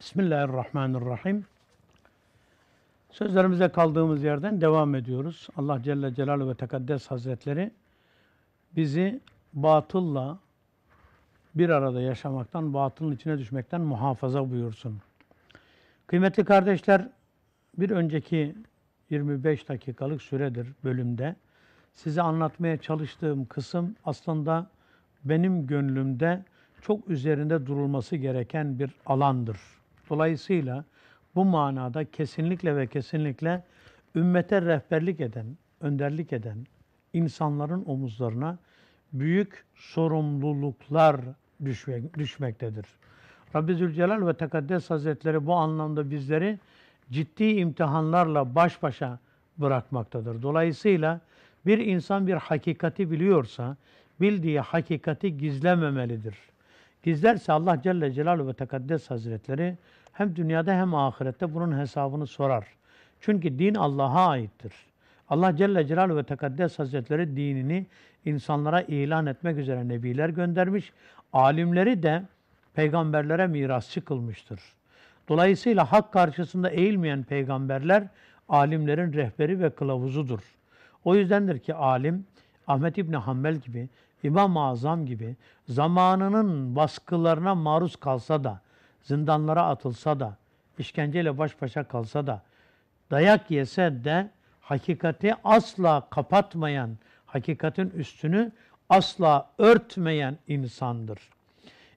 Bismillahirrahmanirrahim. Sözlerimize kaldığımız yerden devam ediyoruz. Allah Celle Celaluhu ve Tekaddes Hazretleri bizi batılla bir arada yaşamaktan, batılın içine düşmekten muhafaza buyursun. Kıymetli kardeşler, bir önceki 25 dakikalık süredir bölümde size anlatmaya çalıştığım kısım aslında benim gönlümde çok üzerinde durulması gereken bir alandır Dolayısıyla bu manada kesinlikle ve kesinlikle ümmete rehberlik eden, önderlik eden insanların omuzlarına büyük sorumluluklar düşmek, düşmektedir. Rabbi Zülcelal ve Tekaddes Hazretleri bu anlamda bizleri ciddi imtihanlarla baş başa bırakmaktadır. Dolayısıyla bir insan bir hakikati biliyorsa bildiği hakikati gizlememelidir. Gizlerse Allah Celle Celaluhu ve Tekaddes Hazretleri hem dünyada hem ahirette bunun hesabını sorar. Çünkü din Allah'a aittir. Allah Celle Celaluhu ve Tekaddes Hazretleri dinini insanlara ilan etmek üzere nebiler göndermiş. Alimleri de peygamberlere mirasçı kılmıştır. Dolayısıyla hak karşısında eğilmeyen peygamberler alimlerin rehberi ve kılavuzudur. O yüzdendir ki alim Ahmet İbni Hanbel gibi, İmam-ı Azam gibi zamanının baskılarına maruz kalsa da zindanlara atılsa da, işkenceyle baş başa kalsa da, dayak yese de hakikati asla kapatmayan, hakikatin üstünü asla örtmeyen insandır.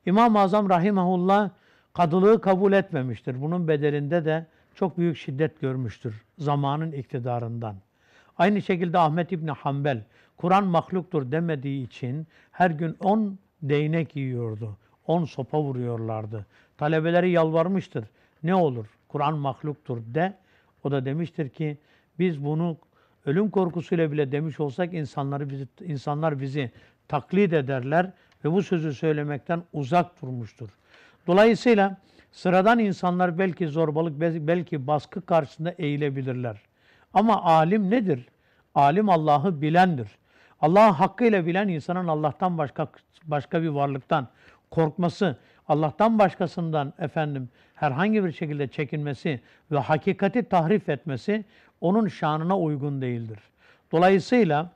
İmam-ı Azam Rahimahullah kadılığı kabul etmemiştir. Bunun bedelinde de çok büyük şiddet görmüştür zamanın iktidarından. Aynı şekilde Ahmet İbni Hanbel, Kur'an mahluktur demediği için her gün on değnek yiyordu. on sopa vuruyorlardı. Talebeleri yalvarmıştır. Ne olur? Kur'an mahluktur de. O da demiştir ki biz bunu ölüm korkusuyla bile demiş olsak insanları bizi, insanlar bizi taklit ederler ve bu sözü söylemekten uzak durmuştur. Dolayısıyla sıradan insanlar belki zorbalık, belki baskı karşısında eğilebilirler. Ama alim nedir? Alim Allah'ı bilendir. Allah'ı hakkıyla bilen insanın Allah'tan başka başka bir varlıktan korkması Allah'tan başkasından efendim herhangi bir şekilde çekinmesi ve hakikati tahrif etmesi onun şanına uygun değildir. Dolayısıyla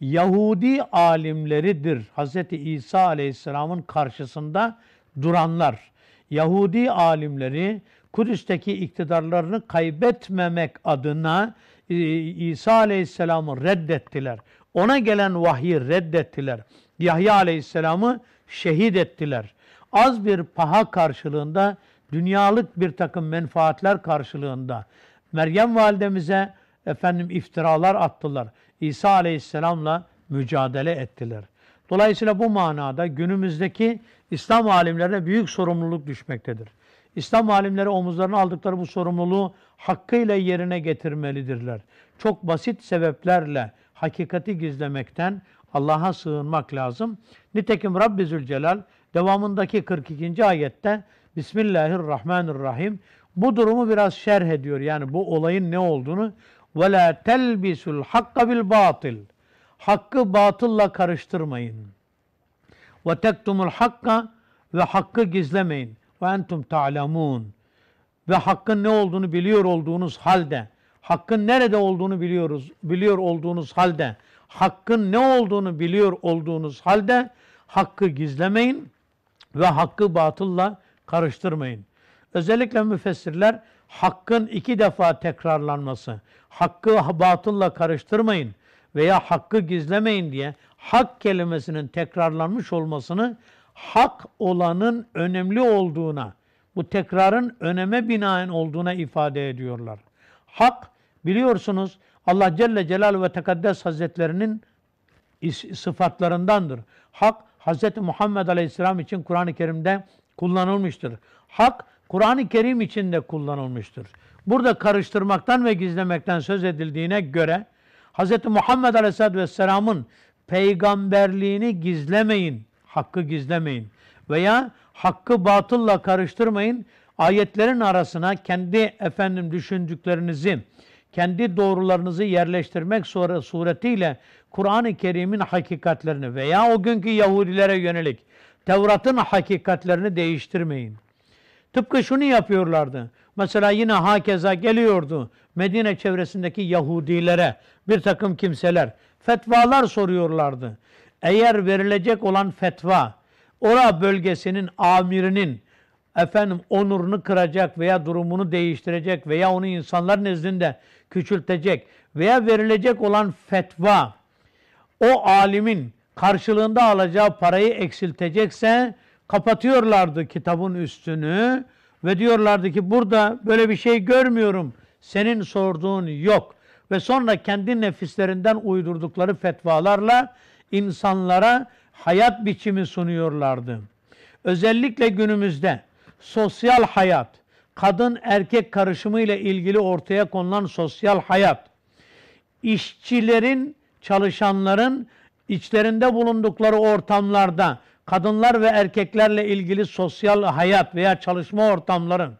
Yahudi alimleridir Hz. İsa Aleyhisselam'ın karşısında duranlar. Yahudi alimleri Kudüs'teki iktidarlarını kaybetmemek adına e, İsa Aleyhisselam'ı reddettiler. Ona gelen vahyi reddettiler. Yahya Aleyhisselam'ı şehit ettiler az bir paha karşılığında, dünyalık bir takım menfaatler karşılığında Meryem validemize efendim iftiralar attılar. İsa aleyhisselamla mücadele ettiler. Dolayısıyla bu manada günümüzdeki İslam alimlerine büyük sorumluluk düşmektedir. İslam alimleri omuzlarına aldıkları bu sorumluluğu hakkıyla yerine getirmelidirler. Çok basit sebeplerle hakikati gizlemekten Allah'a sığınmak lazım. Nitekim Rabbi Zülcelal Devamındaki 42. ayette Bismillahirrahmanirrahim bu durumu biraz şerh ediyor. Yani bu olayın ne olduğunu ve la telbisul hakka bil batil. Hakkı batılla karıştırmayın. Ve tektumul hakka ve hakkı gizlemeyin. Ve entum ta'lemun. Ve hakkın ne olduğunu biliyor olduğunuz halde, hakkın nerede olduğunu biliyoruz, biliyor olduğunuz halde, hakkın ne olduğunu biliyor olduğunuz halde hakkı gizlemeyin ve hakkı batılla karıştırmayın. Özellikle müfessirler hakkın iki defa tekrarlanması, hakkı batılla karıştırmayın veya hakkı gizlemeyin diye hak kelimesinin tekrarlanmış olmasını hak olanın önemli olduğuna, bu tekrarın öneme binaen olduğuna ifade ediyorlar. Hak biliyorsunuz Allah Celle Celal ve Tekaddes Hazretlerinin sıfatlarındandır. Hak Hz. Muhammed Aleyhisselam için Kur'an-ı Kerim'de kullanılmıştır. Hak Kur'an-ı Kerim için de kullanılmıştır. Burada karıştırmaktan ve gizlemekten söz edildiğine göre Hz. Muhammed Aleyhisselatü Vesselam'ın peygamberliğini gizlemeyin, hakkı gizlemeyin veya hakkı batılla karıştırmayın. Ayetlerin arasına kendi efendim düşündüklerinizi, kendi doğrularınızı yerleştirmek sonra suretiyle Kur'an-ı Kerim'in hakikatlerini veya o günkü Yahudilere yönelik Tevrat'ın hakikatlerini değiştirmeyin. Tıpkı şunu yapıyorlardı. Mesela yine hakeza geliyordu Medine çevresindeki Yahudilere bir takım kimseler fetvalar soruyorlardı. Eğer verilecek olan fetva ora bölgesinin amirinin efendim onurunu kıracak veya durumunu değiştirecek veya onu insanlar nezdinde küçültecek veya verilecek olan fetva o alimin karşılığında alacağı parayı eksiltecekse kapatıyorlardı kitabın üstünü ve diyorlardı ki burada böyle bir şey görmüyorum. Senin sorduğun yok. Ve sonra kendi nefislerinden uydurdukları fetvalarla insanlara hayat biçimi sunuyorlardı. Özellikle günümüzde sosyal hayat, kadın erkek karışımı ile ilgili ortaya konulan sosyal hayat, işçilerin çalışanların içlerinde bulundukları ortamlarda kadınlar ve erkeklerle ilgili sosyal hayat veya çalışma ortamları,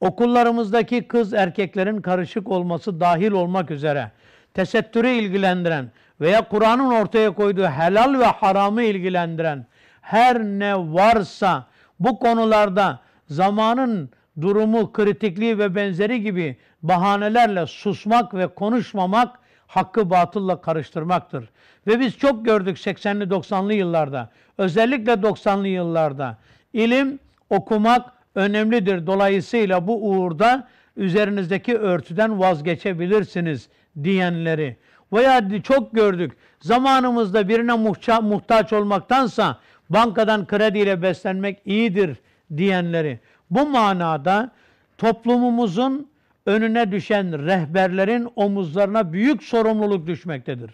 okullarımızdaki kız erkeklerin karışık olması dahil olmak üzere tesettürü ilgilendiren veya Kur'an'ın ortaya koyduğu helal ve haramı ilgilendiren her ne varsa bu konularda zamanın durumu, kritikliği ve benzeri gibi bahanelerle susmak ve konuşmamak hakkı batılla karıştırmaktır. Ve biz çok gördük 80'li 90'lı yıllarda. Özellikle 90'lı yıllarda ilim okumak önemlidir. Dolayısıyla bu uğurda üzerinizdeki örtüden vazgeçebilirsiniz diyenleri. Veya çok gördük zamanımızda birine muhta muhtaç olmaktansa bankadan krediyle beslenmek iyidir diyenleri. Bu manada toplumumuzun önüne düşen rehberlerin omuzlarına büyük sorumluluk düşmektedir.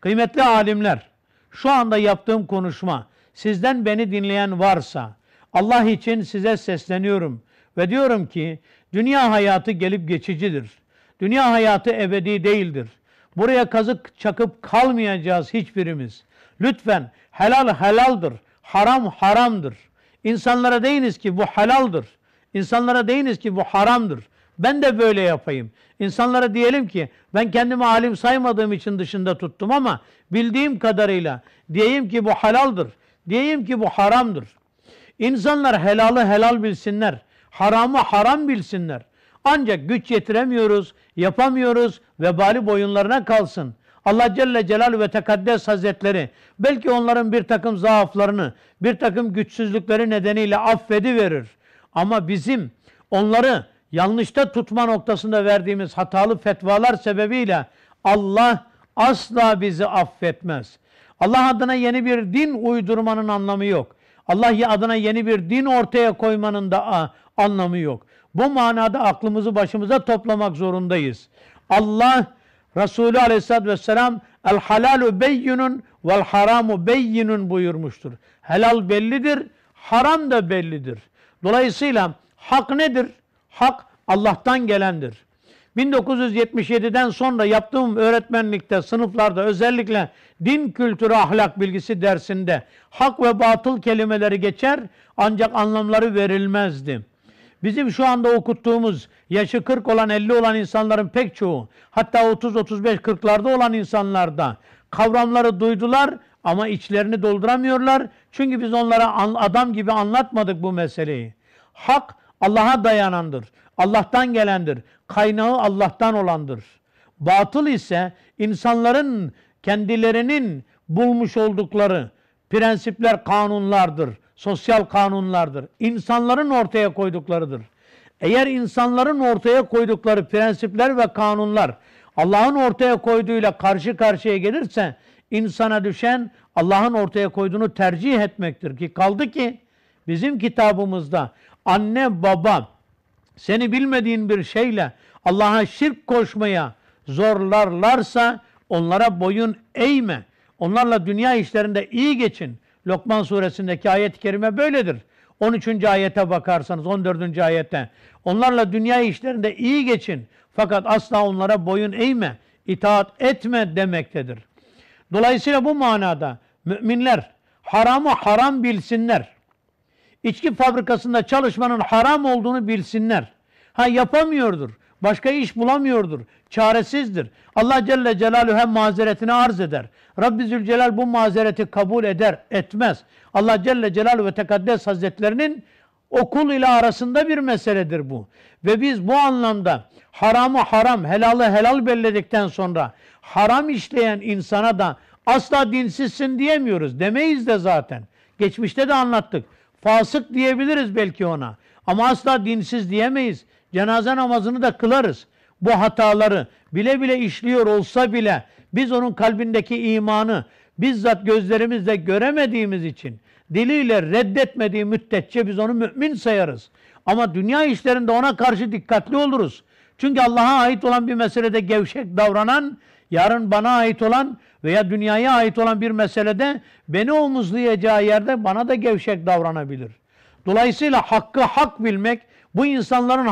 Kıymetli alimler, şu anda yaptığım konuşma, sizden beni dinleyen varsa Allah için size sesleniyorum ve diyorum ki dünya hayatı gelip geçicidir. Dünya hayatı ebedi değildir. Buraya kazık çakıp kalmayacağız hiçbirimiz. Lütfen helal helaldir, haram haramdır. İnsanlara deyiniz ki bu helaldir. İnsanlara deyiniz ki bu haramdır. Ben de böyle yapayım. İnsanlara diyelim ki ben kendimi alim saymadığım için dışında tuttum ama bildiğim kadarıyla diyeyim ki bu halaldır. Diyeyim ki bu haramdır. İnsanlar helalı helal bilsinler. Haramı haram bilsinler. Ancak güç yetiremiyoruz, yapamıyoruz. Vebali boyunlarına kalsın. Allah Celle Celal ve Tekaddes Hazretleri belki onların bir takım zaaflarını, bir takım güçsüzlükleri nedeniyle affedi verir. Ama bizim onları yanlışta tutma noktasında verdiğimiz hatalı fetvalar sebebiyle Allah asla bizi affetmez. Allah adına yeni bir din uydurmanın anlamı yok. Allah adına yeni bir din ortaya koymanın da anlamı yok. Bu manada aklımızı başımıza toplamak zorundayız. Allah Resulü Aleyhisselatü vesselam el halalu beyyinun vel haramu beyyinun buyurmuştur. Helal bellidir, haram da bellidir. Dolayısıyla hak nedir? Hak Allah'tan gelendir. 1977'den sonra yaptığım öğretmenlikte, sınıflarda özellikle din kültürü ahlak bilgisi dersinde hak ve batıl kelimeleri geçer ancak anlamları verilmezdi. Bizim şu anda okuttuğumuz yaşı 40 olan 50 olan insanların pek çoğu hatta 30-35-40'larda olan insanlarda kavramları duydular ama içlerini dolduramıyorlar. Çünkü biz onlara adam gibi anlatmadık bu meseleyi. Hak Allah'a dayanandır. Allah'tan gelendir. Kaynağı Allah'tan olandır. Batıl ise insanların kendilerinin bulmuş oldukları prensipler, kanunlardır. Sosyal kanunlardır. İnsanların ortaya koyduklarıdır. Eğer insanların ortaya koydukları prensipler ve kanunlar Allah'ın ortaya koyduğuyla karşı karşıya gelirse insana düşen Allah'ın ortaya koyduğunu tercih etmektir ki kaldı ki bizim kitabımızda anne baba seni bilmediğin bir şeyle Allah'a şirk koşmaya zorlarlarsa onlara boyun eğme. Onlarla dünya işlerinde iyi geçin. Lokman suresindeki ayet-i kerime böyledir. 13. ayete bakarsanız 14. ayete. Onlarla dünya işlerinde iyi geçin. Fakat asla onlara boyun eğme, itaat etme demektedir. Dolayısıyla bu manada müminler haramı haram bilsinler içki fabrikasında çalışmanın haram olduğunu bilsinler. Ha yapamıyordur. Başka iş bulamıyordur. Çaresizdir. Allah Celle Celaluhu hem mazeretini arz eder. Rabbi Zülcelal bu mazereti kabul eder, etmez. Allah Celle Celaluhu ve Tekaddes Hazretlerinin okul ile arasında bir meseledir bu. Ve biz bu anlamda haramı haram, helalı helal belledikten sonra haram işleyen insana da asla dinsizsin diyemiyoruz. Demeyiz de zaten. Geçmişte de anlattık. Fasık diyebiliriz belki ona. Ama asla dinsiz diyemeyiz. Cenaze namazını da kılarız. Bu hataları bile bile işliyor olsa bile biz onun kalbindeki imanı bizzat gözlerimizle göremediğimiz için diliyle reddetmediği müddetçe biz onu mümin sayarız. Ama dünya işlerinde ona karşı dikkatli oluruz. Çünkü Allah'a ait olan bir meselede gevşek davranan yarın bana ait olan veya dünyaya ait olan bir meselede beni omuzlayacağı yerde bana da gevşek davranabilir. Dolayısıyla hakkı hak bilmek bu insanların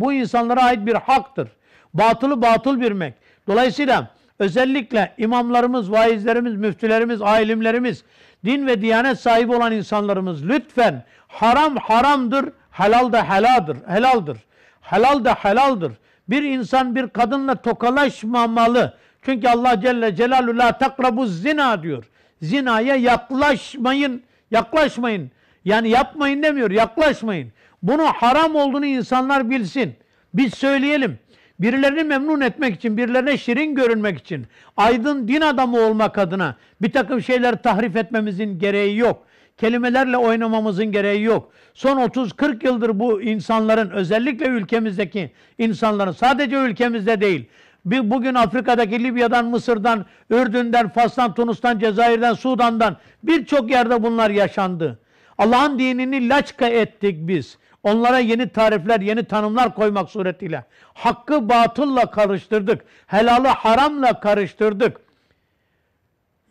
bu insanlara ait bir haktır. Batılı batıl bilmek. Dolayısıyla özellikle imamlarımız, vaizlerimiz, müftülerimiz, alimlerimiz, din ve diyanet sahibi olan insanlarımız lütfen haram haramdır, helal da heladır, helaldır. Helal da helaldır. Bir insan bir kadınla tokalaşmamalı. Çünkü Allah Celle Celaluhu la takrabu zina diyor. Zinaya yaklaşmayın, yaklaşmayın. Yani yapmayın demiyor, yaklaşmayın. Bunu haram olduğunu insanlar bilsin. Biz söyleyelim. Birilerini memnun etmek için, birilerine şirin görünmek için, aydın din adamı olmak adına bir takım şeyler tahrif etmemizin gereği yok. Kelimelerle oynamamızın gereği yok. Son 30-40 yıldır bu insanların özellikle ülkemizdeki insanların sadece ülkemizde değil bir, bugün Afrika'daki Libya'dan, Mısır'dan, Ürdün'den, Fas'tan, Tunus'tan, Cezayir'den, Sudan'dan birçok yerde bunlar yaşandı. Allah'ın dinini laçka ettik biz. Onlara yeni tarifler, yeni tanımlar koymak suretiyle. Hakkı batılla karıştırdık. Helalı haramla karıştırdık.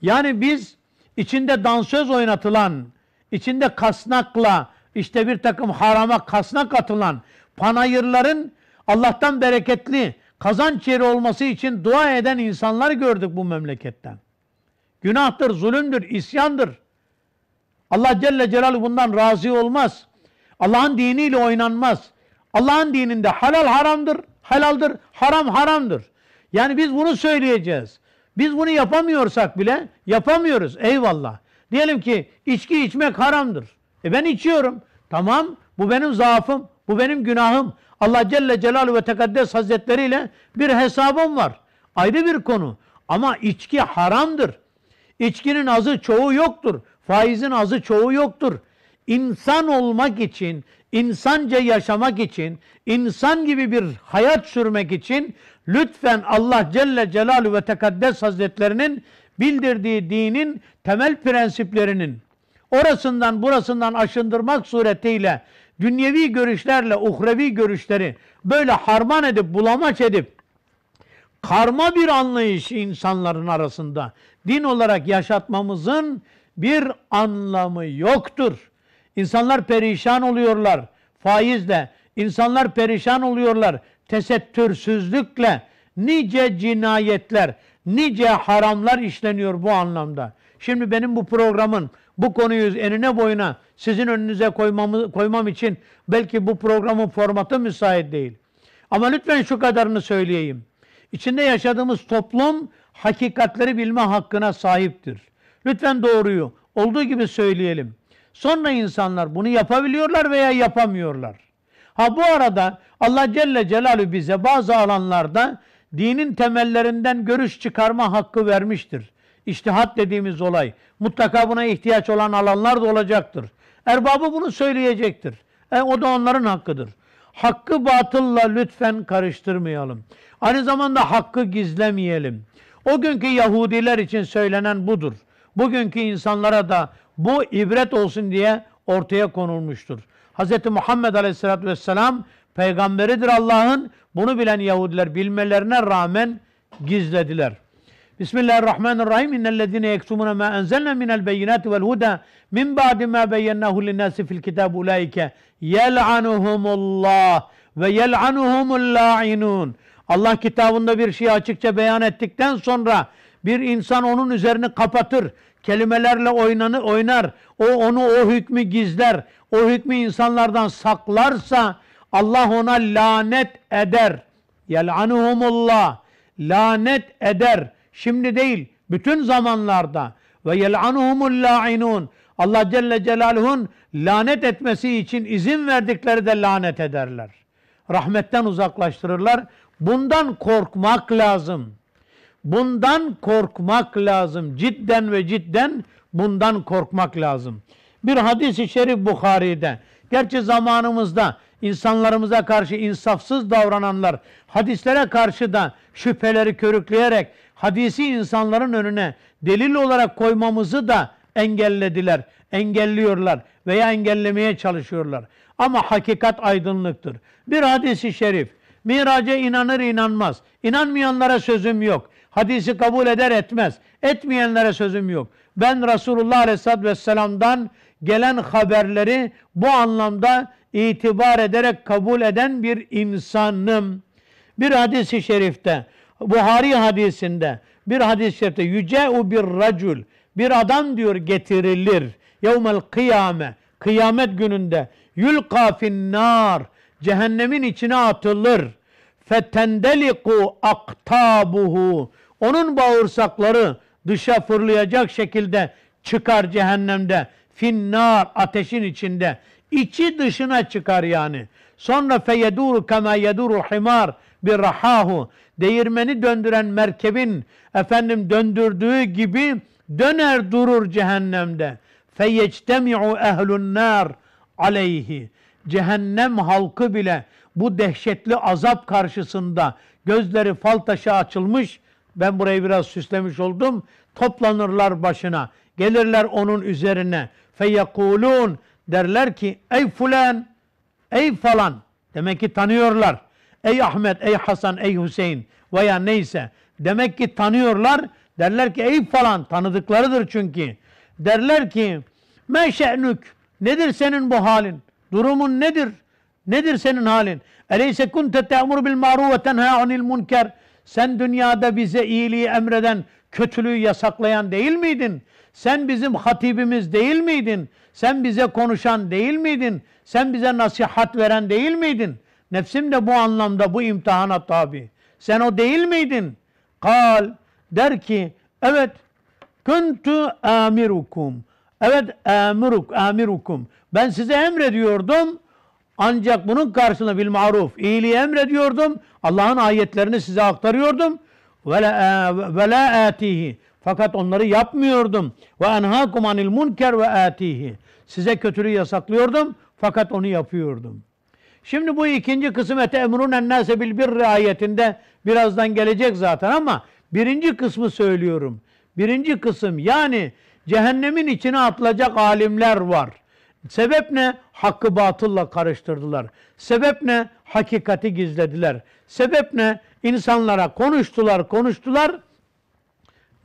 Yani biz içinde dansöz oynatılan, içinde kasnakla, işte bir takım harama kasnak atılan, panayırların Allah'tan bereketli, kazanç yeri olması için dua eden insanlar gördük bu memleketten. Günahtır, zulümdür, isyandır. Allah Celle Celaluhu bundan razı olmaz. Allah'ın diniyle oynanmaz. Allah'ın dininde halal haramdır, halaldır, haram haramdır. Yani biz bunu söyleyeceğiz. Biz bunu yapamıyorsak bile yapamıyoruz. Eyvallah. Diyelim ki içki içmek haramdır. E ben içiyorum. Tamam bu benim zaafım, bu benim günahım. Allah Celle Celaluhu ve Tekaddes Hazretleri ile bir hesabım var. Ayrı bir konu. Ama içki haramdır. İçkinin azı çoğu yoktur. Faizin azı çoğu yoktur. İnsan olmak için, insanca yaşamak için, insan gibi bir hayat sürmek için lütfen Allah Celle Celaluhu ve Tekaddes Hazretlerinin bildirdiği dinin temel prensiplerinin orasından burasından aşındırmak suretiyle dünyevi görüşlerle uhrevi görüşleri böyle harman edip bulamaç edip karma bir anlayış insanların arasında din olarak yaşatmamızın bir anlamı yoktur. İnsanlar perişan oluyorlar faizle, insanlar perişan oluyorlar tesettürsüzlükle. Nice cinayetler, nice haramlar işleniyor bu anlamda. Şimdi benim bu programın bu konuyu enine boyuna sizin önünüze koymamı, koymam için belki bu programın formatı müsait değil. Ama lütfen şu kadarını söyleyeyim. İçinde yaşadığımız toplum hakikatleri bilme hakkına sahiptir. Lütfen doğruyu olduğu gibi söyleyelim. Sonra insanlar bunu yapabiliyorlar veya yapamıyorlar. Ha bu arada Allah Celle Celalü bize bazı alanlarda dinin temellerinden görüş çıkarma hakkı vermiştir. İçtihat dediğimiz olay. Mutlaka buna ihtiyaç olan alanlar da olacaktır. Erbabı bunu söyleyecektir. E, o da onların hakkıdır. Hakkı batılla lütfen karıştırmayalım. Aynı zamanda hakkı gizlemeyelim. O günkü Yahudiler için söylenen budur. Bugünkü insanlara da bu ibret olsun diye ortaya konulmuştur. Hz. Muhammed Aleyhisselatü Vesselam peygamberidir Allah'ın. Bunu bilen Yahudiler bilmelerine rağmen gizlediler. Bismillahirrahmanirrahim. İnnellezine yektumuna ma enzelna minel beyinati vel huda min ba'di ma beyyennahu linnâsi fil kitab ulaike yel'anuhumullah ve yel'anuhumul Allah kitabında bir şeyi açıkça beyan ettikten sonra bir insan onun üzerini kapatır. Kelimelerle oynanı, oynar. O onu o hükmü gizler. O hükmü insanlardan saklarsa Allah ona lanet eder. Yel'anuhumullah. Lanet eder Şimdi değil, bütün zamanlarda. Ve yel'anuhumul la'inun. Allah Celle Celaluhu'nun lanet etmesi için izin verdikleri de lanet ederler. Rahmetten uzaklaştırırlar. Bundan korkmak lazım. Bundan korkmak lazım. Cidden ve cidden bundan korkmak lazım. Bir hadisi şerif Bukhari'de. Gerçi zamanımızda insanlarımıza karşı insafsız davrananlar, hadislere karşı da şüpheleri körükleyerek hadisi insanların önüne delil olarak koymamızı da engellediler, engelliyorlar veya engellemeye çalışıyorlar. Ama hakikat aydınlıktır. Bir hadisi şerif, miraca inanır inanmaz, inanmayanlara sözüm yok. Hadisi kabul eder etmez, etmeyenlere sözüm yok. Ben Resulullah Aleyhisselatü Vesselam'dan gelen haberleri bu anlamda itibar ederek kabul eden bir insanım. Bir hadis-i şerifte, Buhari hadisinde, bir hadis-i şerifte yüce'u bir racul, bir adam diyor getirilir. Yevmel kıyame, kıyamet gününde yulka finnar, cehennemin içine atılır. Fetendeliku aktabuhu, onun bağırsakları dışa fırlayacak şekilde çıkar cehennemde. Finnar, ateşin içinde. İçi dışına çıkar yani. Sonra feyeduru kema yeduru himar bir rahahu. Değirmeni döndüren merkebin efendim döndürdüğü gibi döner durur cehennemde. Feyectemi'u ehlun nar aleyhi. Cehennem halkı bile bu dehşetli azap karşısında gözleri fal taşı açılmış. Ben burayı biraz süslemiş oldum. Toplanırlar başına. Gelirler onun üzerine. Feyekulun derler ki ey fulan, ey falan demek ki tanıyorlar. Ey Ahmet, ey Hasan, ey Hüseyin veya neyse demek ki tanıyorlar. Derler ki ey falan tanıdıklarıdır çünkü. Derler ki meşe'nük nedir senin bu halin? Durumun nedir? Nedir senin halin? Eleyse kunte te'mur bil ma'ruf ve tenha anil munker. Sen dünyada bize iyiliği emreden, kötülüğü yasaklayan değil miydin? Sen bizim hatibimiz değil miydin? Sen bize konuşan değil miydin? Sen bize nasihat veren değil miydin? Nefsim de bu anlamda bu imtihana tabi. Sen o değil miydin? Kal der ki evet kuntu amirukum. Evet amiruk amirukum. Ben size emrediyordum. Ancak bunun karşılığında bil maruf iyiliği emrediyordum. Allah'ın ayetlerini size aktarıyordum. Ve la atihi. Fakat onları yapmıyordum. Ve enhâkum anil munker ve âtihi. Size kötülüğü yasaklıyordum fakat onu yapıyordum. Şimdi bu ikinci kısım ete emrunen nase bil bir ayetinde birazdan gelecek zaten ama birinci kısmı söylüyorum. Birinci kısım yani cehennemin içine atılacak alimler var. Sebep ne? Hakkı batılla karıştırdılar. Sebep ne? Hakikati gizlediler. Sebep ne? İnsanlara konuştular, konuştular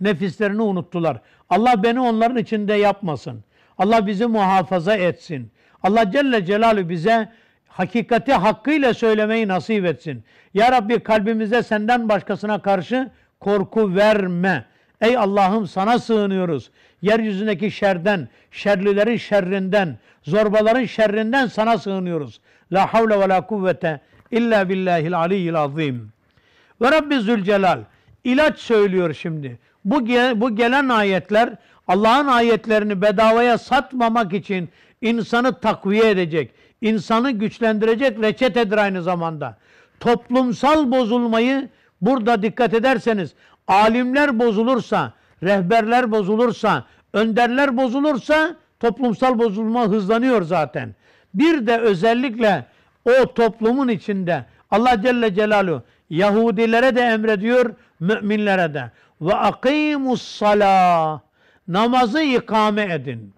Nefislerini unuttular. Allah beni onların içinde yapmasın. Allah bizi muhafaza etsin. Allah Celle Celalü bize hakikati hakkıyla söylemeyi nasip etsin. Ya Rabbi kalbimize senden başkasına karşı korku verme. Ey Allah'ım sana sığınıyoruz. Yeryüzündeki şerden, şerlilerin şerrinden, zorbaların şerrinden sana sığınıyoruz. La havle ve la kuvvete illa billahil aliyyil azim. Ve Rabbi Zülcelal ilaç söylüyor şimdi. Bu, bu gelen ayetler Allah'ın ayetlerini bedavaya satmamak için insanı takviye edecek, insanı güçlendirecek reçetedir aynı zamanda. Toplumsal bozulmayı burada dikkat ederseniz alimler bozulursa, rehberler bozulursa, önderler bozulursa toplumsal bozulma hızlanıyor zaten. Bir de özellikle o toplumun içinde Allah Celle Celaluhu Yahudilere de emrediyor, müminlere de. Ve akimus sala. Namazı ikame edin.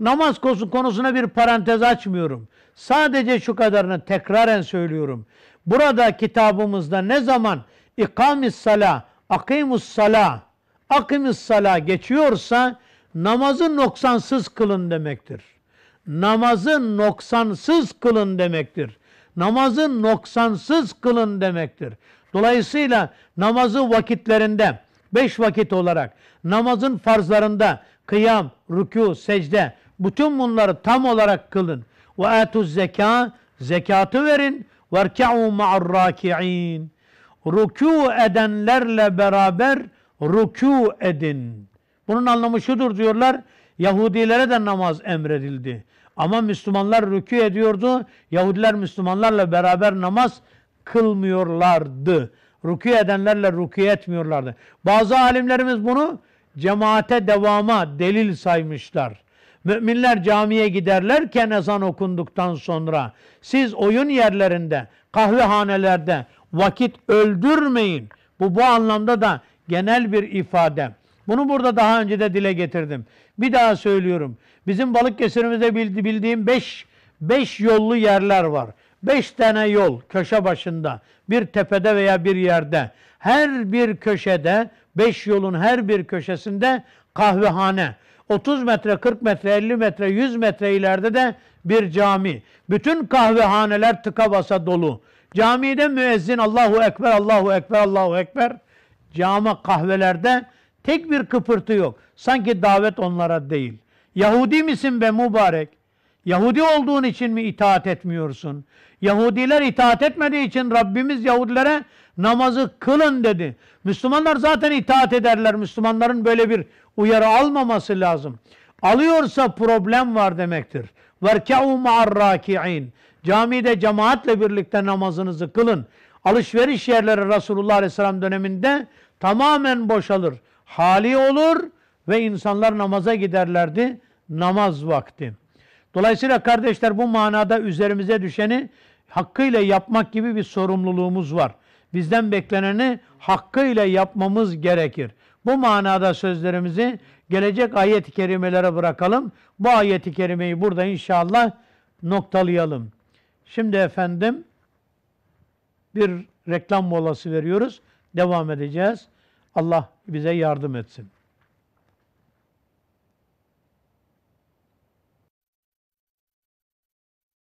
Namaz konusuna bir parantez açmıyorum. Sadece şu kadarını tekraren söylüyorum. Burada kitabımızda ne zaman ikamis sala, akimus sala, akimus sala geçiyorsa namazı noksansız kılın demektir. Namazı noksansız kılın demektir namazı noksansız kılın demektir. Dolayısıyla namazı vakitlerinde, beş vakit olarak, namazın farzlarında, kıyam, rükû, secde, bütün bunları tam olarak kılın. Ve etuz zeka, zekatı verin. Verka'u ma'arraki'in. Rükû edenlerle beraber rükû edin. Bunun anlamı şudur diyorlar. Yahudilere de namaz emredildi. Ama Müslümanlar rükû ediyordu. Yahudiler Müslümanlarla beraber namaz kılmıyorlardı. Rükû edenlerle rükû etmiyorlardı. Bazı alimlerimiz bunu cemaate devama delil saymışlar. Müminler camiye giderlerken ezan okunduktan sonra siz oyun yerlerinde, kahvehanelerde vakit öldürmeyin. Bu bu anlamda da genel bir ifade. Bunu burada daha önce de dile getirdim. Bir daha söylüyorum. Bizim Balıkesir'imizde bildiğim beş, beş yollu yerler var. Beş tane yol köşe başında, bir tepede veya bir yerde. Her bir köşede, beş yolun her bir köşesinde kahvehane. 30 metre, 40 metre, 50 metre, 100 metre ileride de bir cami. Bütün kahvehaneler tıka basa dolu. Camide müezzin Allahu Ekber, Allahu Ekber, Allahu Ekber. Cama kahvelerde tek bir kıpırtı yok. Sanki davet onlara değil. Yahudi misin be mübarek? Yahudi olduğun için mi itaat etmiyorsun? Yahudiler itaat etmediği için Rabbimiz Yahudilere namazı kılın dedi. Müslümanlar zaten itaat ederler. Müslümanların böyle bir uyarı almaması lazım. Alıyorsa problem var demektir. وَرْكَعُوا مَعَ الرَّاكِعِينَ Camide cemaatle birlikte namazınızı kılın. Alışveriş yerleri Resulullah Aleyhisselam döneminde tamamen boşalır. Hali olur ve insanlar namaza giderlerdi namaz vakti. Dolayısıyla kardeşler bu manada üzerimize düşeni hakkıyla yapmak gibi bir sorumluluğumuz var. Bizden bekleneni hakkıyla yapmamız gerekir. Bu manada sözlerimizi gelecek ayet-i kerimelere bırakalım. Bu ayet-i kerimeyi burada inşallah noktalayalım. Şimdi efendim bir reklam molası veriyoruz. Devam edeceğiz. Allah bize yardım etsin.